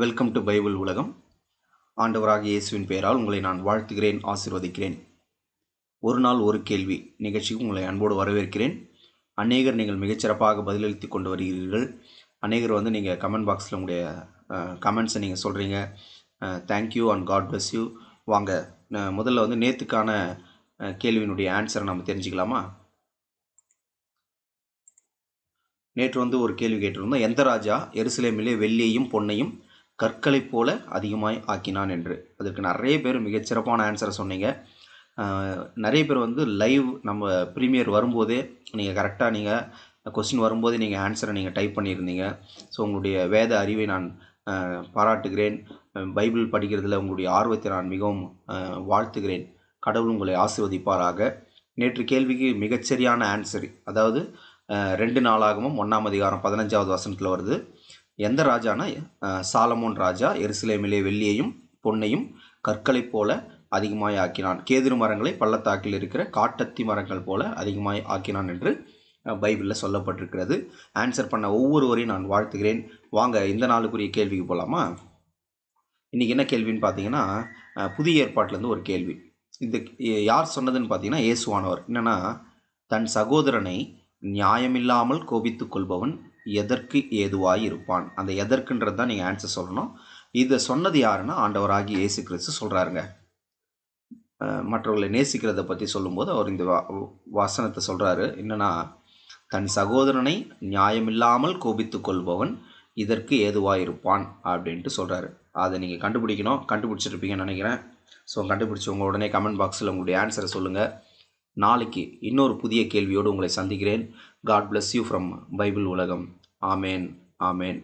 welcome to Bible உலகம் ஆண்டவராக இயேசுவின் பெயரால் உங்களை நான் வாழ்த்துகிறேன் ஆசிர்வதிக்கிறேன் ஒரு நாள் ஒரு கேள்வி நிகழ்ச்சிக்கு உங்களை அன்போடு வரவேற்கிறேன் அநேகர் நீங்கள் மிகச்சிறப்பாக பதிலளித்து கொண்டு வருகிறீர்கள் அநேகர் வந்து நீங்கள் கமெண்ட் பாக்ஸில் உங்களுடைய கமெண்ட்ஸை நீங்கள் சொல்கிறீங்க thank you and God bless you வாங்க முதல்ல வந்து நேற்றுக்கான கேள்வியினுடைய ஆன்சரை நம்ம தெரிஞ்சுக்கலாமா நேற்று வந்து ஒரு கேள்வி கேட்டிருந்தோம் எந்த ராஜா எருசலேமிலே வெள்ளியையும் பொன்னையும் கற்களைப் போல அதிகமாய் ஆக்கினான் என்று அதற்கு நிறைய பேர் மிகச்சிறப்பான ஆன்சரை சொன்னீங்க நிறைய பேர் வந்து லைவ் நம்ம ப்ரீமியர் வரும்போதே நீங்கள் கரெக்டாக நீங்கள் கொஸ்டின் வரும்போதே நீங்கள் ஆன்சரை நீங்கள் டைப் பண்ணியிருந்தீங்க ஸோ உங்களுடைய வேத அறிவை நான் பாராட்டுகிறேன் பைபிள் படிக்கிறதுல உங்களுடைய ஆர்வத்தை நான் மிகவும் வாழ்த்துகிறேன் கடவுள் உங்களை ஆசிர்வதிப்பாராக நேற்று கேள்விக்கு மிகச்சரியான ஆன்சர் அதாவது ரெண்டு நாளாகவும் ஒன்றாம் அதிகாரம் பதினஞ்சாவது வசனத்தில் வருது எந்த ராஜானா சாலமோன் ராஜா எருசலேமிலே வெள்ளியையும் பொன்னையும் கற்களைப் போல அதிகமாய் ஆக்கினான் கேதுரு மரங்களை பள்ளத்தாக்கில் இருக்கிற காட்டத்தி மரங்கள் போல அதிகமாய் ஆக்கினான் என்று பைபிளில் சொல்லப்பட்டிருக்கிறது ஆன்சர் பண்ண ஒவ்வொருவரையும் நான் வாழ்த்துகிறேன் வாங்க இந்த நாளுக்குரிய கேள்விக்கு போகலாமா இன்றைக்கி என்ன கேள்வின்னு பார்த்தீங்கன்னா புதிய ஏற்பாட்டிலேருந்து ஒரு கேள்வி இந்த யார் சொன்னதுன்னு பார்த்தீங்கன்னா இயேசுவானவர் என்னென்னா தன் சகோதரனை நியாயமில்லாமல் கோபித்து கொள்பவன் எதற்கு ஏதுவாய் இருப்பான் அந்த எதற்குன்றது தான் நீங்கள் ஆன்சர் சொல்லணும் இதை சொன்னது யாருன்னா ஆண்டவராகி இயேசு கிறிஸ்து சொல்கிறாருங்க மற்றவர்களை நேசிக்கிறத பற்றி சொல்லும்போது அவர் இந்த வசனத்தை சொல்கிறாரு என்னென்னா தன் சகோதரனை நியாயமில்லாமல் கோபித்து கொள்பவன் இதற்கு ஏதுவாயிருப்பான் அப்படின்ட்டு சொல்கிறாரு அதை நீங்கள் கண்டுபிடிக்கணும் கண்டுபிடிச்சிருப்பீங்கன்னு நினைக்கிறேன் ஸோ கண்டுபிடிச்சவங்க உடனே கமெண்ட் பாக்ஸில் உங்களுடைய ஆன்சரை சொல்லுங்கள் நாளைக்கு இன்னொரு புதிய கேள்வியோடு உங்களை சந்திக்கிறேன் God bless you from Bible உலகம் ஆமேன் ஆமேன்